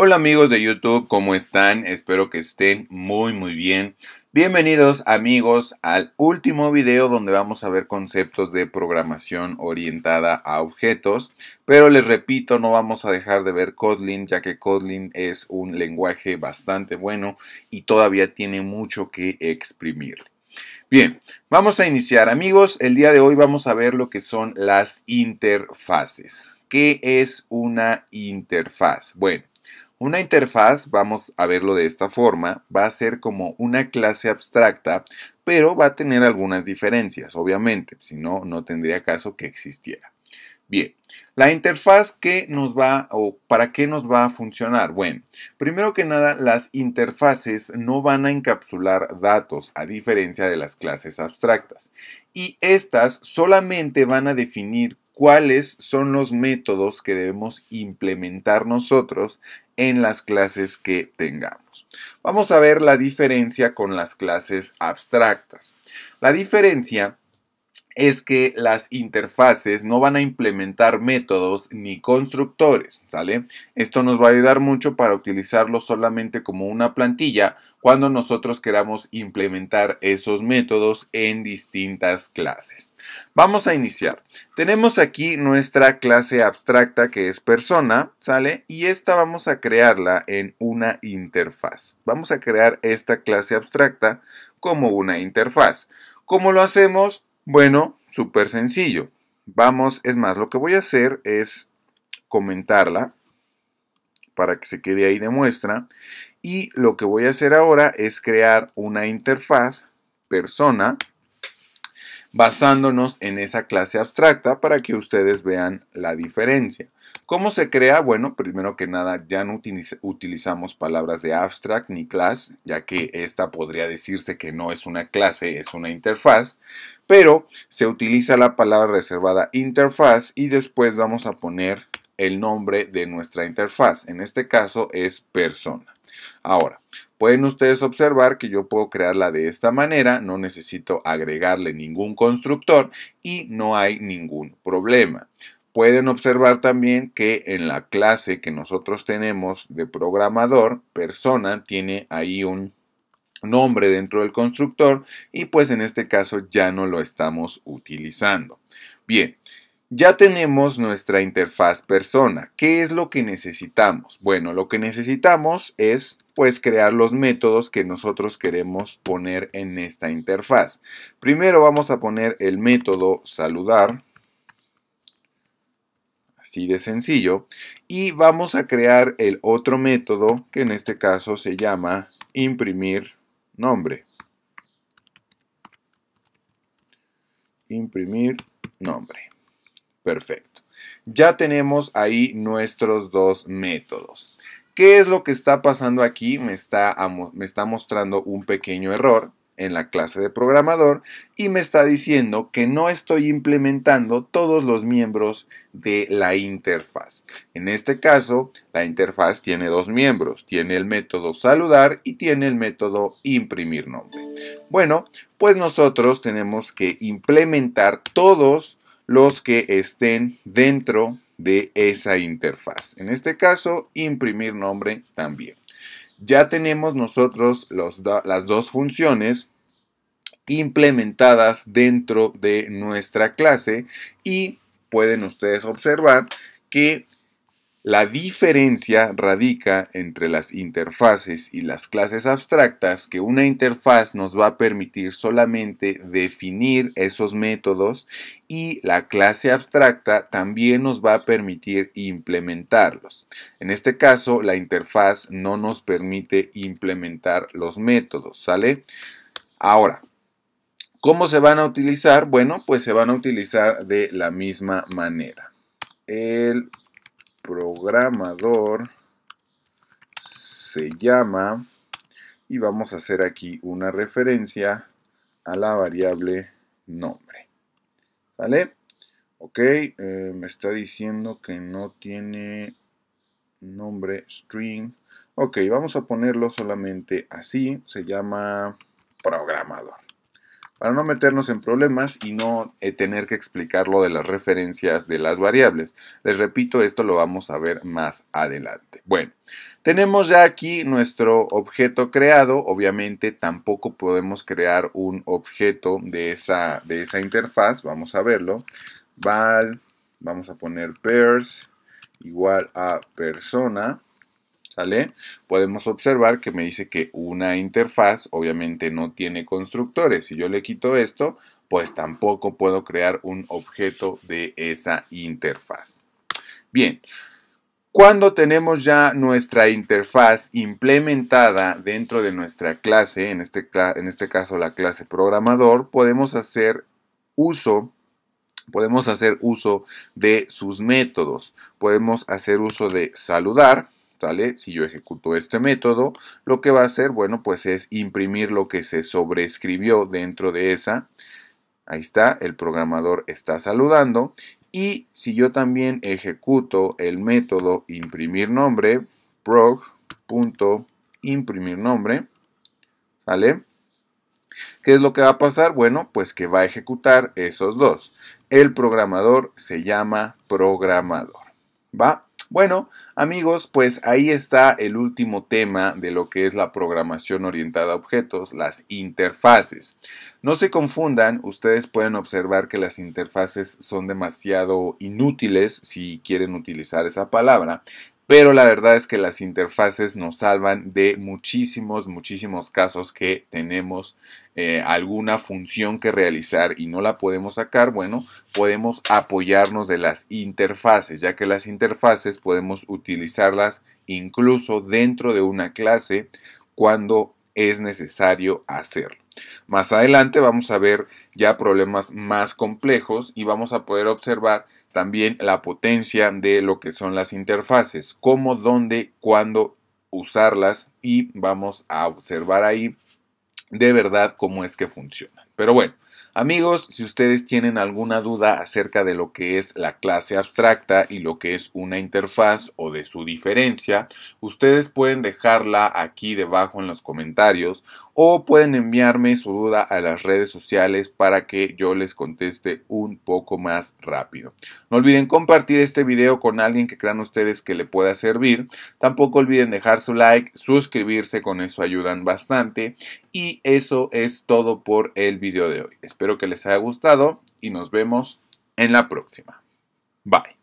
Hola amigos de YouTube, ¿cómo están? Espero que estén muy muy bien. Bienvenidos amigos al último video donde vamos a ver conceptos de programación orientada a objetos, pero les repito, no vamos a dejar de ver Kotlin ya que Kotlin es un lenguaje bastante bueno y todavía tiene mucho que exprimir. Bien, vamos a iniciar amigos, el día de hoy vamos a ver lo que son las interfaces. ¿Qué es una interfaz? Bueno, una interfaz, vamos a verlo de esta forma, va a ser como una clase abstracta, pero va a tener algunas diferencias, obviamente, si no, no tendría caso que existiera. Bien, la interfaz que nos va o para qué nos va a funcionar. Bueno, primero que nada, las interfaces no van a encapsular datos a diferencia de las clases abstractas y estas solamente van a definir cuáles son los métodos que debemos implementar nosotros en las clases que tengamos. Vamos a ver la diferencia con las clases abstractas. La diferencia es que las interfaces no van a implementar métodos ni constructores, ¿sale? Esto nos va a ayudar mucho para utilizarlo solamente como una plantilla cuando nosotros queramos implementar esos métodos en distintas clases. Vamos a iniciar. Tenemos aquí nuestra clase abstracta que es persona, ¿sale? Y esta vamos a crearla en una interfaz. Vamos a crear esta clase abstracta como una interfaz. ¿Cómo lo hacemos? Bueno, súper sencillo. Vamos, es más, lo que voy a hacer es comentarla para que se quede ahí de muestra. Y lo que voy a hacer ahora es crear una interfaz persona basándonos en esa clase abstracta para que ustedes vean la diferencia. ¿Cómo se crea? Bueno, primero que nada, ya no utilizamos palabras de abstract ni class, ya que esta podría decirse que no es una clase, es una interfaz, pero se utiliza la palabra reservada interfaz y después vamos a poner el nombre de nuestra interfaz. En este caso es persona. Ahora, pueden ustedes observar que yo puedo crearla de esta manera, no necesito agregarle ningún constructor y no hay ningún problema. Pueden observar también que en la clase que nosotros tenemos de programador, persona tiene ahí un nombre dentro del constructor y pues en este caso ya no lo estamos utilizando. Bien, ya tenemos nuestra interfaz persona. ¿Qué es lo que necesitamos? Bueno, lo que necesitamos es pues crear los métodos que nosotros queremos poner en esta interfaz. Primero vamos a poner el método saludar así de sencillo. Y vamos a crear el otro método que en este caso se llama imprimir nombre. Imprimir nombre. Perfecto. Ya tenemos ahí nuestros dos métodos. ¿Qué es lo que está pasando aquí? Me está, me está mostrando un pequeño error en la clase de programador y me está diciendo que no estoy implementando todos los miembros de la interfaz. En este caso, la interfaz tiene dos miembros, tiene el método saludar y tiene el método imprimir nombre. Bueno, pues nosotros tenemos que implementar todos los que estén dentro de esa interfaz. En este caso, imprimir nombre también. Ya tenemos nosotros las dos funciones implementadas dentro de nuestra clase y pueden ustedes observar que la diferencia radica entre las interfaces y las clases abstractas que una interfaz nos va a permitir solamente definir esos métodos y la clase abstracta también nos va a permitir implementarlos. En este caso, la interfaz no nos permite implementar los métodos, ¿sale? Ahora, ¿cómo se van a utilizar? Bueno, pues se van a utilizar de la misma manera. El programador se llama, y vamos a hacer aquí una referencia a la variable nombre. ¿Vale? Ok, eh, me está diciendo que no tiene nombre string. Ok, vamos a ponerlo solamente así, se llama programador para no meternos en problemas y no eh, tener que explicar lo de las referencias de las variables. Les repito, esto lo vamos a ver más adelante. Bueno, tenemos ya aquí nuestro objeto creado. Obviamente tampoco podemos crear un objeto de esa, de esa interfaz. Vamos a verlo. Val, vamos a poner pairs igual a persona. Podemos observar que me dice que una interfaz obviamente no tiene constructores. Si yo le quito esto, pues tampoco puedo crear un objeto de esa interfaz. Bien, cuando tenemos ya nuestra interfaz implementada dentro de nuestra clase, en este, en este caso la clase programador, podemos hacer uso podemos hacer uso de sus métodos. Podemos hacer uso de saludar, ¿Sale? Si yo ejecuto este método, lo que va a hacer, bueno, pues es imprimir lo que se sobrescribió dentro de esa. Ahí está, el programador está saludando. Y si yo también ejecuto el método imprimir nombre, prog.imprimir nombre, ¿sale? ¿Qué es lo que va a pasar? Bueno, pues que va a ejecutar esos dos. El programador se llama programador. ¿Va? Bueno, amigos, pues ahí está el último tema de lo que es la programación orientada a objetos, las interfaces. No se confundan, ustedes pueden observar que las interfaces son demasiado inútiles, si quieren utilizar esa palabra, pero la verdad es que las interfaces nos salvan de muchísimos, muchísimos casos que tenemos eh, alguna función que realizar y no la podemos sacar, bueno, podemos apoyarnos de las interfaces, ya que las interfaces podemos utilizarlas incluso dentro de una clase cuando es necesario hacerlo. Más adelante vamos a ver ya problemas más complejos y vamos a poder observar también la potencia de lo que son las interfaces, cómo, dónde, cuándo usarlas y vamos a observar ahí de verdad cómo es que funcionan. Pero bueno, Amigos, si ustedes tienen alguna duda acerca de lo que es la clase abstracta y lo que es una interfaz o de su diferencia, ustedes pueden dejarla aquí debajo en los comentarios o pueden enviarme su duda a las redes sociales para que yo les conteste un poco más rápido. No olviden compartir este video con alguien que crean ustedes que le pueda servir. Tampoco olviden dejar su like, suscribirse, con eso ayudan bastante. Y eso es todo por el video de hoy. Espero que les haya gustado y nos vemos en la próxima. Bye.